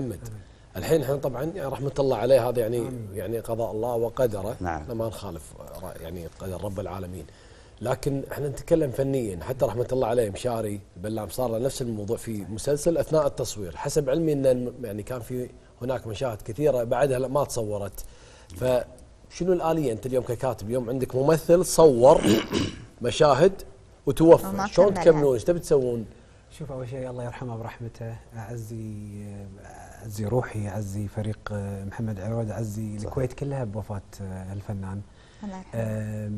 محمد الحين احنا طبعا رحمه الله عليه هذا يعني يعني قضاء الله وقدره نعم. ما نخالف يعني قدر رب العالمين لكن احنا نتكلم فنيا حتى رحمه الله عليه مشاري بلام صار له نفس الموضوع في مسلسل اثناء التصوير حسب علمي ان يعني كان في هناك مشاهد كثيره بعدها ما تصورت فشنو الاليه انت اليوم ككاتب اليوم عندك ممثل صور مشاهد وتوفى شلون تكملون يعني. ايش تبي تسوون؟ شوف اول شيء الله يرحمه برحمته اعزي عزي روحي عزي فريق آه، محمد عرود عزي الكويت كلها بوفاة آه، الفنان الله آه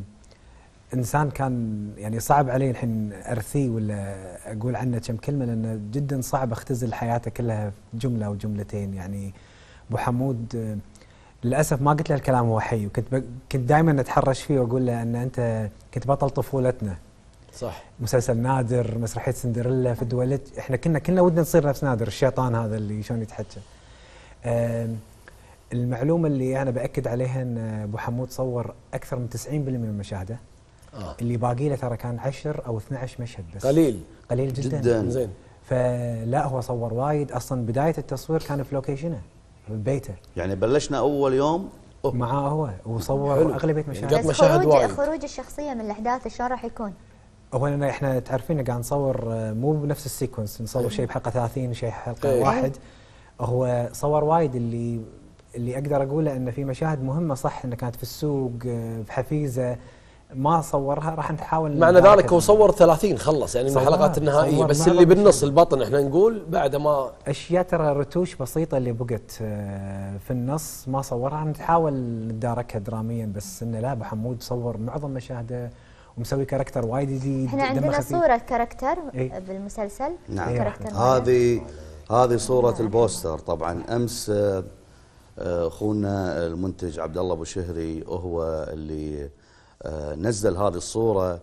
انسان كان يعني صعب علي الحين ارثيه ولا اقول عنه كم كلمه لانه جدا صعب اختزل حياته كلها في جمله او جملتين يعني ابو حمود آه، للاسف ما قلت له الكلام وهو حي وكنت كنت دائما اتحرش فيه واقول له ان انت كنت بطل طفولتنا صح مسلسل نادر مسرحيه سندريلا في الدولت احنا كنا كنا ودنا نصير نفس نادر الشيطان هذا اللي شلون يتحكى المعلومه اللي انا باكد عليها ان ابو حمود صور اكثر من 90% من مشاهده آه. اللي باقي له ترى كان 10 او 12 مشهد بس قليل قليل جدا جدا زين فلا هو صور وايد اصلا بدايه التصوير كان في لوكيشنه في بيته يعني بلشنا اول يوم معاه هو وصور اغلبيه مشاهد مشاهد خروج وايد. خروج الشخصيه من الاحداث شلون راح يكون؟ اولا احنا تعرفين قاعد نصور آه، مو بنفس السيكونس نصور إيه. شيء بحلقه 30 شيء حلقه أيه. واحد هو صور وايد اللي اللي اقدر اقوله انه في مشاهد مهمه صح انها كانت في السوق بحفيزه آه، ما صورها راح نحاول معنى ذلك هو صور 30 خلص يعني من الحلقات النهائيه بس اللي بالنص البطن احنا نقول بعد ما اشياء ترى رتوش بسيطه اللي بقت آه، في النص ما صورها نحاول نتداركها دراميا بس انه لا ابو حمود صور معظم مشاهده ومسوي كاركتر وايد جديد احنا عندنا صوره كاركتر إيه؟ بالمسلسل نعم كاركتر هذه هذه صوره نعم. البوستر طبعا امس آه، آه، اخونا المنتج عبد الله ابو شهري هو اللي آه، نزل هذه الصوره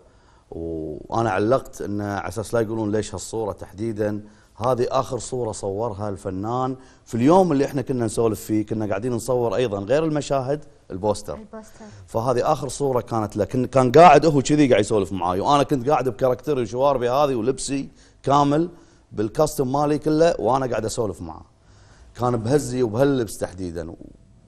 وانا علقت انه على اساس لا يقولون ليش هالصوره تحديدا هذه اخر صوره صورها الفنان في اليوم اللي احنا كنا نسولف فيه كنا قاعدين نصور ايضا غير المشاهد البوستر البوستر فهذه اخر صوره كانت له كان قاعد هو كذي قاعد يسولف معاي وانا كنت قاعد بكاركتري وشواربي هذه ولبسي كامل بالكاستم مالي كله وانا قاعد اسولف معاه كان بهزي وبهاللبس تحديدا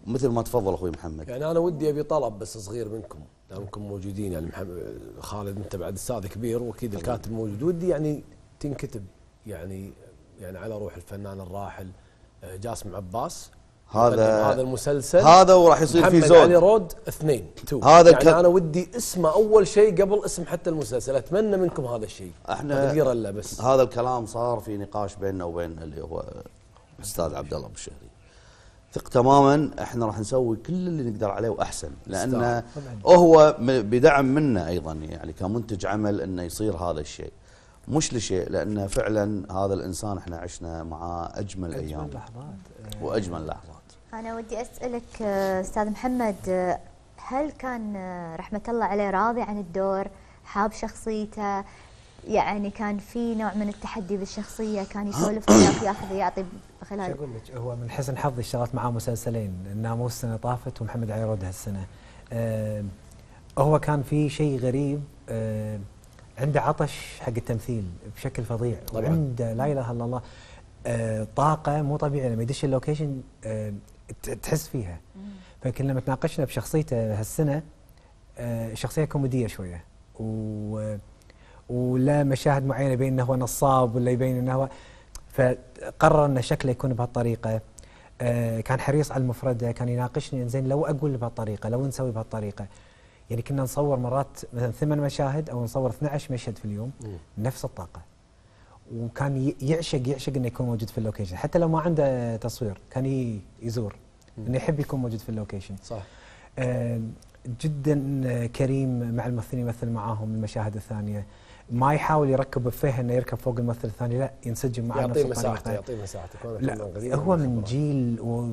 مثل ما تفضل اخوي محمد يعني انا ودي ابي طلب بس صغير منكم دامكم موجودين يعني محمد خالد انت بعد استاذ كبير واكيد الكاتب موجود ودي يعني تنكتب يعني يعني على روح الفنان الراحل آه، جاسم عباس هذا هذا المسلسل هذا وراح يصير في زود علي رود اثنين تو هذا يعني انا ودي اسمه اول شيء قبل اسم حتى المسلسل اتمنى منكم هذا الشيء احنا الا بس هذا الكلام صار في نقاش بيننا وبين اللي هو الاستاذ عبد الله بشهري ثق تماما احنا راح نسوي كل اللي نقدر عليه واحسن لان هو بدعم منا ايضا يعني كمنتج عمل انه يصير هذا الشيء مش لشيء لانه فعلا هذا الانسان احنا عشنا معاه اجمل, أجمل ايام لحظات واجمل لحظات أنا ودي أسألك آه، أستاذ محمد آه، هل كان آه، رحمة الله عليه راضي عن الدور حاب شخصيته يعني كان في نوع من التحدي بالشخصية كان يسولف وياك ياخذ يعطي خلال اقول لك هو من حسن حظي اشتغلت معاه مسلسلين الناموس السنه طافت ومحمد علي رود هالسنه أه هو كان في شيء غريب أه عنده عطش حق التمثيل بشكل فظيع طبعا عنده لا اله الا الله آه، طاقه مو طبيعيه لما يدش اللوكيشن آه، تحس فيها فكنا لما تناقشنا بشخصيته هالسنه آه، شخصيه كوميديه شويه و ولا مشاهد معينه يبين انه هو نصاب ولا يبين انه هو فقرر ان شكله يكون بهالطريقه كان حريص على المفرده كان يناقشني انزين لو اقول بهالطريقه لو نسوي بهالطريقه يعني كنا نصور مرات مثلا ثمان مشاهد او نصور 12 مشهد في اليوم نفس الطاقه وكان يعشق يعشق انه يكون موجود في اللوكيشن حتى لو ما عنده تصوير كان يزور انه يحب يكون موجود في اللوكيشن صح آه جدا كريم مع الممثلين يمثل معاهم المشاهد الثانيه ما يحاول يركب فيه انه يركب فوق الممثل الثاني لا ينسجم مع يعطيه مساحته يعطيه مساحته لا هو من جيل و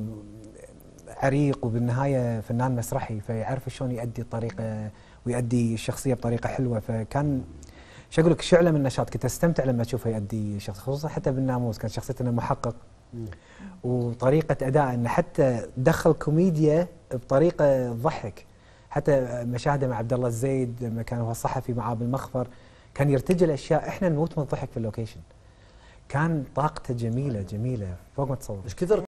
عريق وبالنهايه فنان مسرحي فيعرف شلون يؤدي الطريقه ويؤدي الشخصيه بطريقه حلوه فكان شو اقول لك شعله من النشاط كنت استمتع لما اشوفه يؤدي شخص خصوصا حتى بالناموس كان شخصيته انه محقق وطريقه اداء انه حتى دخل كوميديا بطريقه تضحك حتى مشاهده مع عبد الله الزيد لما كان هو الصحفي معاه بالمخفر كان يرتجل اشياء احنا نموت من الضحك في اللوكيشن كان طاقته جميله جميله فوق ما تصور ايش كثر